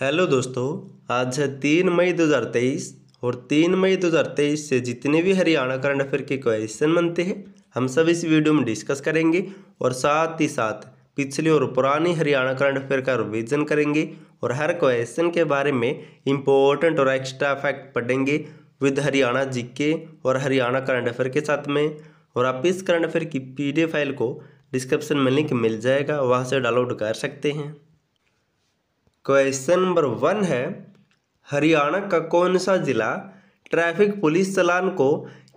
hello दोस्तों आज है तीन मई 2023 और तीन मई 2023 से जितने भी हरियाणा करंट अफेयर के क्वेश्चन बनते हैं हम सब इस वीडियो में डिस्कस करेंगे और साथ ही साथ पिछले और पुरानी हरियाणा करंट अफेयर का रिवीजन करेंगे और हर क्वेश्चन के बारे में इम्पोर्टेंट और एक्स्ट्रा फैक्ट पढ़ेंगे विद हरियाणा जीके और हरियाणा करंट अफेयर के साथ में और आप इस करंट अफेयर की पी फाइल को डिस्क्रिप्शन में लिंक मिल जाएगा वहाँ से डाउनलोड कर सकते हैं क्वेश्चन नंबर वन है हरियाणा का कौन सा जिला ट्रैफिक पुलिस चलान को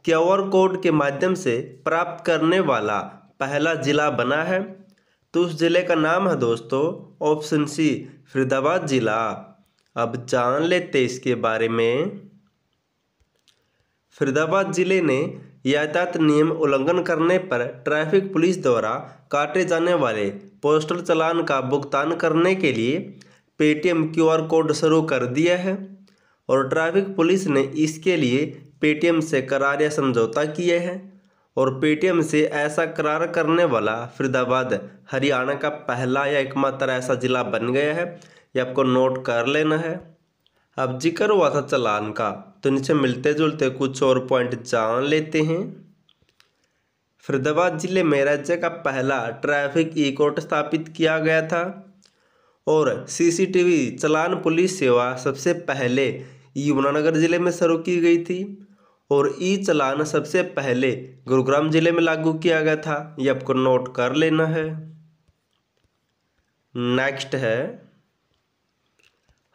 क्यूआर कोड के माध्यम से प्राप्त करने वाला पहला जिला बना है तो उस जिले का नाम है दोस्तों ऑप्शन सी फरीदाबाद जिला अब जान लेते इसके बारे में फरीदाबाद जिले ने यातायात नियम उल्लंघन करने पर ट्रैफिक पुलिस द्वारा काटे जाने वाले पोस्टल चलान का भुगतान करने के लिए पेटीएम क्यूआर कोड शुरू कर दिया है और ट्रैफिक पुलिस ने इसके लिए पेटीएम से करार या समझौता किया है और पेटीएम से ऐसा करार करने वाला फरीदाबाद हरियाणा का पहला या एकमात्र ऐसा ज़िला बन गया है ये आपको नोट कर लेना है अब जिक्र हुआ था चलान का तो नीचे मिलते जुलते कुछ और पॉइंट जान लेते हैं फरीदाबाद जिले में राज्य का पहला ट्रैफिक ई कोर्ट स्थापित किया गया था और सीसीटीवी चलान पुलिस सेवा सबसे पहले यमुनानगर जिले में शुरू की गई थी और ई चलान सबसे पहले गुरुग्राम जिले में लागू किया गया था ये आपको नोट कर लेना है नेक्स्ट है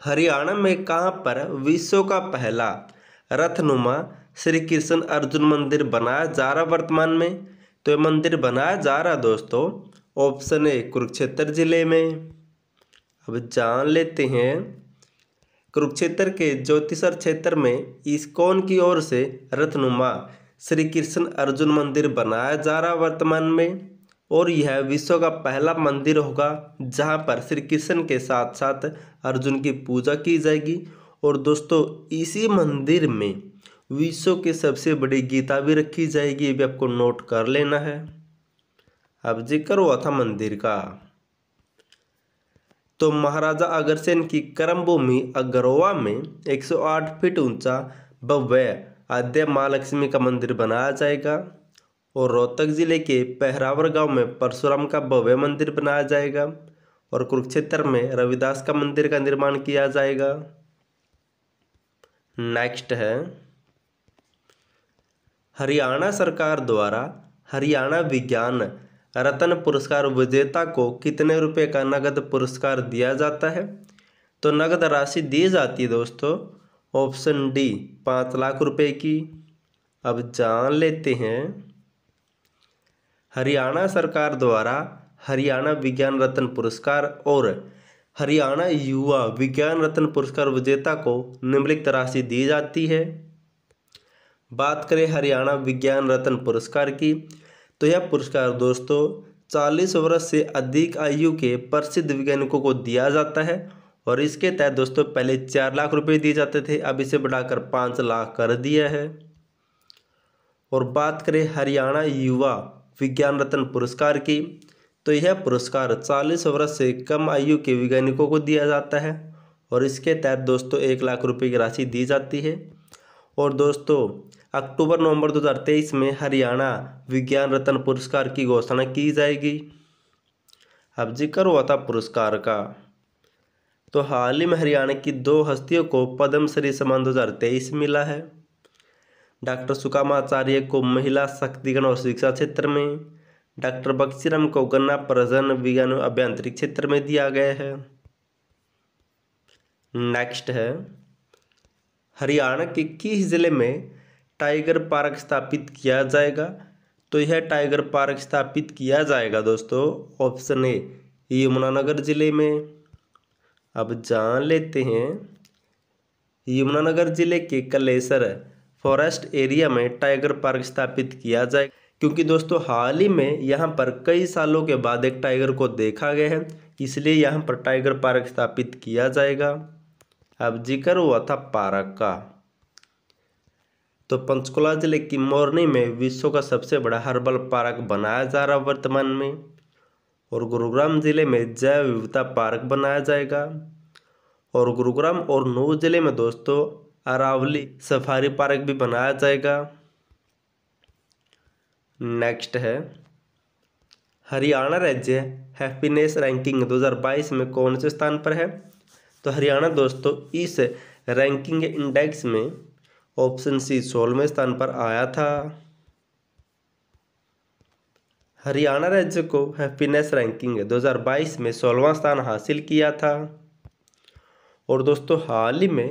हरियाणा में कहाँ पर विश्व का पहला रथनुमा श्री कृष्ण अर्जुन मंदिर बनाया जा रहा वर्तमान में तो ये मंदिर बनाया जा रहा दोस्तों ऑप्शन ए कुरुक्षेत्र जिले में अब जान लेते हैं कुरुक्षेत्र के ज्योतिषर क्षेत्र में कौन की ओर से रथनुमा श्री कृष्ण अर्जुन मंदिर बनाया जा रहा वर्तमान में और यह विश्व का पहला मंदिर होगा जहां पर श्री कृष्ण के साथ साथ अर्जुन की पूजा की जाएगी और दोस्तों इसी मंदिर में विश्व की सबसे बड़ी गीता भी रखी जाएगी ये भी आपको नोट कर लेना है अब जिक्र हुआ था मंदिर का तो महाराजा अग्रसेन की कर्मभूमि अगरोवा में 108 फीट ऊंचा भव्य आद्य माँ लक्ष्मी का मंदिर बनाया जाएगा और रोहतक जिले के पहरावर गांव में परशुराम का भव्य मंदिर बनाया जाएगा और कुरुक्षेत्र में रविदास का मंदिर का निर्माण किया जाएगा नेक्स्ट है हरियाणा सरकार द्वारा हरियाणा विज्ञान रत्न पुरस्कार विजेता को कितने रुपए का नगद पुरस्कार दिया जाता है तो नगद राशि दी जाती है दोस्तों ऑप्शन डी पाँच लाख रुपए की अब जान लेते हैं हरियाणा सरकार द्वारा हरियाणा विज्ञान रत्न पुरस्कार और हरियाणा युवा विज्ञान रत्न पुरस्कार विजेता को निम्नलिखित राशि दी जाती है बात करें हरियाणा विज्ञान रत्न पुरस्कार की तो यह पुरस्कार दोस्तों चालीस वर्ष से अधिक आयु के प्रसिद्ध वैज्ञानिकों को दिया जाता है और इसके तहत दोस्तों पहले चार लाख रुपए दिए जाते थे अब इसे बढ़ाकर पाँच लाख कर दिया है और बात करें हरियाणा युवा विज्ञान रत्न पुरस्कार की तो यह पुरस्कार चालीस वर्ष से कम आयु के वैज्ञानिकों को दिया जाता है और इसके तहत दोस्तों एक लाख रुपए की राशि दी जाती है और दोस्तों अक्टूबर नवंबर 2023 में हरियाणा विज्ञान रत्न पुरस्कार की घोषणा की जाएगी अब जिक्र हुआ था पुरस्कार का तो हाल ही में हरियाणा की दो हस्तियों को पद्मश्री सम्मान 2023 मिला है डॉक्टर सुकामाचार्य को महिला शक्तिगण और शिक्षा क्षेत्र में डॉक्टर बक्सीराम को गन्ना प्रजन विज्ञान अभियांत्रिक क्षेत्र में दिया गया है नेक्स्ट है हरियाणा के किस जिले में टाइगर पार्क स्थापित किया जाएगा तो यह टाइगर पार्क स्थापित किया जाएगा दोस्तों ऑप्शन ए यमुनानगर जिले में अब जान लेते हैं यमुनानगर जिले के कलेसर फॉरेस्ट एरिया में टाइगर पार्क स्थापित किया जाएगा क्योंकि दोस्तों हाल ही में यहाँ पर कई सालों के बाद एक टाइगर को देखा गया है इसलिए यहाँ पर टाइगर पार्क स्थापित किया जाएगा अब जिक्र हुआ था पार्क का तो पंचकुला ज़िले की मोरनी में विश्व का सबसे बड़ा हर्बल पार्क बनाया जा रहा वर्तमान में और गुरुग्राम ज़िले में जैव विविधता पार्क बनाया जाएगा और गुरुग्राम और नू ज़िले में दोस्तों अरावली सफारी पार्क भी बनाया जाएगा नेक्स्ट है हरियाणा राज्य हैप्पीनेस रैंकिंग 2022 में कौन से स्थान पर है तो हरियाणा दोस्तों इस रैंकिंग इंडेक्स में ऑप्शन सी सोलहवें स्थान पर आया था हरियाणा राज्य को हैप्पीनेस रैंकिंग 2022 में सोलवा स्थान हासिल किया था और दोस्तों हाल ही में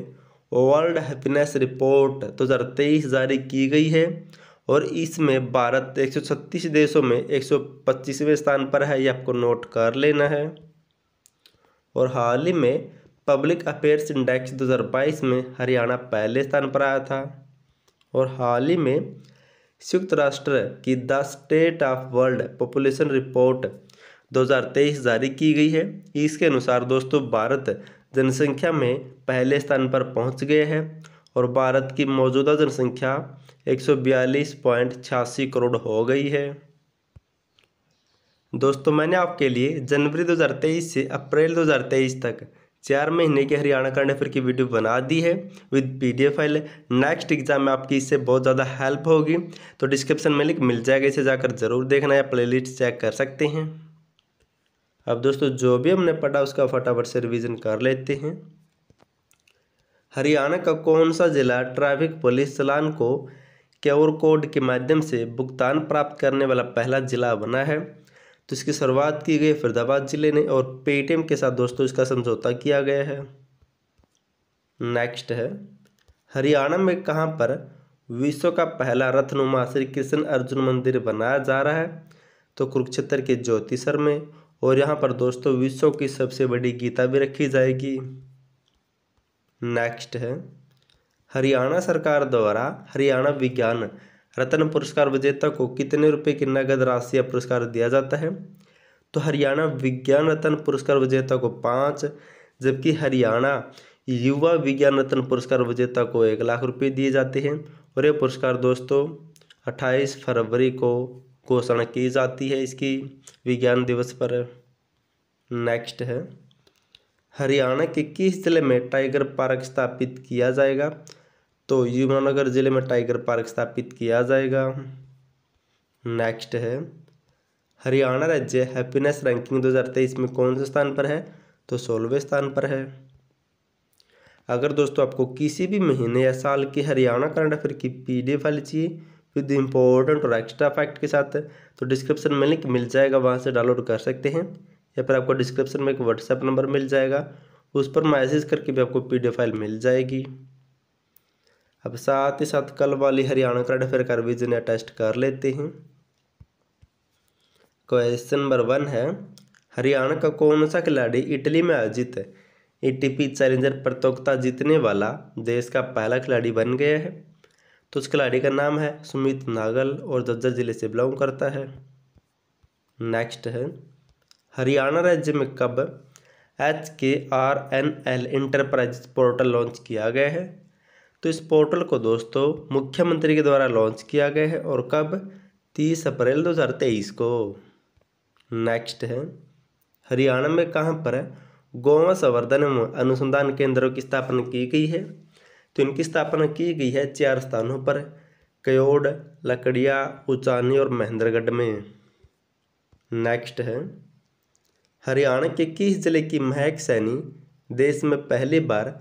वर्ल्ड हैप्पीनेस रिपोर्ट 2023 जारी की गई है और इसमें भारत 136 देशों में 125वें स्थान पर है ये आपको नोट कर लेना है और हाल ही में पब्लिक अफेयर्स इंडेक्स 2022 में हरियाणा पहले स्थान पर आया था और हाल ही में संयुक्त राष्ट्र की the state of world population report 2023 जारी की गई है इसके अनुसार दोस्तों भारत जनसंख्या में पहले स्थान पर पहुंच गए हैं और भारत की मौजूदा जनसंख्या एक करोड़ हो गई है दोस्तों मैंने आपके लिए जनवरी 2023 से अप्रैल 2023 तक चार महीने की हरियाणा करंट फिर की वीडियो बना दी है with PDF file next exam में आपकी इससे बहुत ज़्यादा हेल्प होगी तो डिस्क्रिप्शन में लिंक मिल जाएगा इसे जाकर ज़रूर देखना या प्ले चेक कर सकते हैं अब दोस्तों जो भी हमने पढ़ा उसका फटाफट से रिविज़न कर लेते हैं हरियाणा का कौन सा जिला ट्रैफिक पुलिस चलान को क्योर कोड के माध्यम से भुगतान प्राप्त करने वाला पहला जिला बना है तो इसकी शुरुआत की गई फरीदाबाद ज़िले ने और पेटीएम के साथ दोस्तों इसका समझौता किया गया है नेक्स्ट है हरियाणा में कहाँ पर विश्व का पहला रथनुमा श्री कृष्ण अर्जुन मंदिर बनाया जा रहा है तो कुरुक्षेत्र के ज्योतिषर में और यहाँ पर दोस्तों विश्व की सबसे बड़ी गीता भी रखी जाएगी नेक्स्ट है हरियाणा सरकार द्वारा हरियाणा विज्ञान रत्न पुरस्कार विजेता को कितने रुपए की नगद राशि या पुरस्कार दिया जाता है तो हरियाणा विज्ञान रत्न पुरस्कार विजेता को पाँच जबकि हरियाणा युवा विज्ञान रत्न पुरस्कार विजेता को एक लाख रुपये दिए जाते हैं और ये पुरस्कार दोस्तों अट्ठाईस फरवरी को घोषणा की जाती है इसकी विज्ञान दिवस पर नेक्स्ट है हरियाणा के किस जिले में टाइगर पार्क स्थापित किया जाएगा तो यमुनानगर ज़िले में टाइगर पार्क स्थापित किया जाएगा नेक्स्ट है हरियाणा राज्य हैप्पीनेस रैंकिंग 2023 में कौन से स्थान पर है तो सोलहवें स्थान पर है अगर दोस्तों आपको किसी भी महीने या साल की हरियाणा करंट अफेयर की पी डी एफ वाली चाहिए विद इम्पोर्टेंट और एक्स्ट्रा फैक्ट के साथ तो डिस्क्रिप्शन में लिंक मिल जाएगा वहाँ से डाउनलोड कर सकते हैं या फिर आपको डिस्क्रिप्शन में एक व्हाट्सएप नंबर मिल जाएगा उस पर मैसेज करके भी आपको पी डी एफ फाइल मिल जाएगी अब साथ ही साथ कल वाली हरियाणा करंट अफेयर का रिविजन या टेस्ट कर लेते हैं क्वेश्चन नंबर वन है हरियाणा का कौन सा खिलाड़ी इटली में आयोजित ईटीपी चैलेंजर प्रतियोगिता जीतने वाला देश का पहला खिलाड़ी बन गया है तो उस खिलाड़ी का नाम है सुमित नागल और जज्जर जिले से बिलोंग करता है नेक्स्ट है हरियाणा राज्य में कब H K R N L enterprise portal launch किया गया है तो इस पोर्टल को दोस्तों मुख्यमंत्री के द्वारा लॉन्च किया गया है और कब तीस अप्रैल 2023 को नेक्स्ट है हरियाणा में कहाँ पर गोवा संवर्धन अनुसंधान केंद्रों की स्थापना की गई है तो इनकी स्थापना की गई है चार स्थानों पर कयोड लकड़िया उचानी और महेंद्रगढ़ में नेक्स्ट है हरियाणा के किस जिले की महक सैनी देश में पहली बार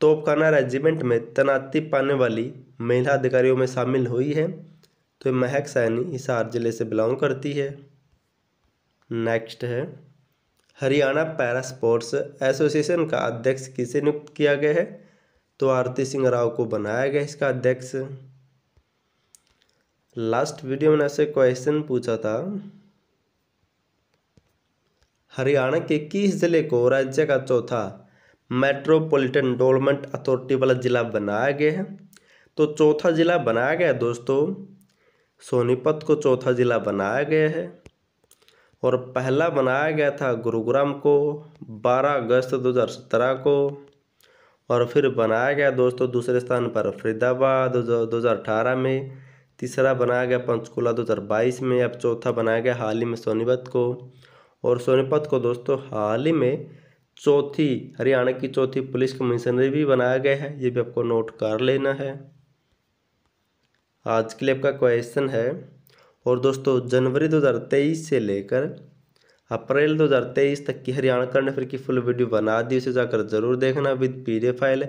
तोपखाना रेजिमेंट में तैनाती पाने वाली महिला अधिकारियों में शामिल हुई है तो महक सैनी हिसार जिले से बिलोंग करती है नेक्स्ट है हरियाणा पैरा स्पोर्ट्स एसोसिएशन का अध्यक्ष किसे नियुक्त किया गया है तो आरती सिंह राव को बनाया गया इसका अध्यक्ष लास्ट वीडियो में ऐसे क्वेश्चन पूछा था हरियाणा के किस जिले को राज्य का चौथा मेट्रोपॉलिटन डेवलपमेंट अथॉरिटी वाला ज़िला बनाया गया है तो चौथा ज़िला बनाया गया दोस्तों सोनीपत को चौथा ज़िला बनाया गया है और पहला बनाया गया था गुरुग्राम को 12 अगस्त 2017 को और फिर बनाया गया दोस्तों दूसरे स्थान पर फरीदाबाद दो हज़ार अठारह में तीसरा बनाया गया पंचकूला 2022 में अब चौथा बनाया गया हाल ही में सोनीपत को और सोनीपत को दोस्तों हाल ही में चौथी हरियाणा की चौथी पुलिस कमिश्नरी भी बनाया गया है ये भी आपको नोट कर लेना है आज के लिए आपका क्वेश्चन है और दोस्तों जनवरी 2023 से लेकर अप्रैल 2023 तक की हरियाणा करंट अफेयर की फुल वीडियो बना दी उसे जाकर जरूर देखना विद पी फाइल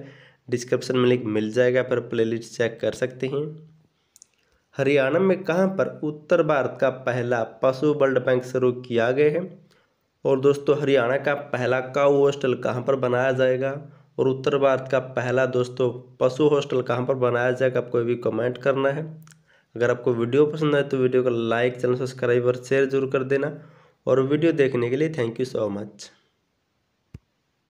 डिस्क्रिप्शन में लिंक मिल जाएगा पर प्ले चेक कर सकते हैं हरियाणा में कहाँ पर उत्तर भारत का पहला पशु वर्ल्ड बैंक शुरू किया गया है और दोस्तों हरियाणा का पहला काऊ हॉस्टल कहाँ पर बनाया जाएगा और उत्तर भारत का पहला दोस्तों पशु हॉस्टल कहाँ पर बनाया जाएगा आपको भी कमेंट करना है अगर आपको वीडियो पसंद आए तो वीडियो को लाइक चैनल सब्सक्राइब और शेयर जरूर कर देना और वीडियो देखने के लिए थैंक यू सो मच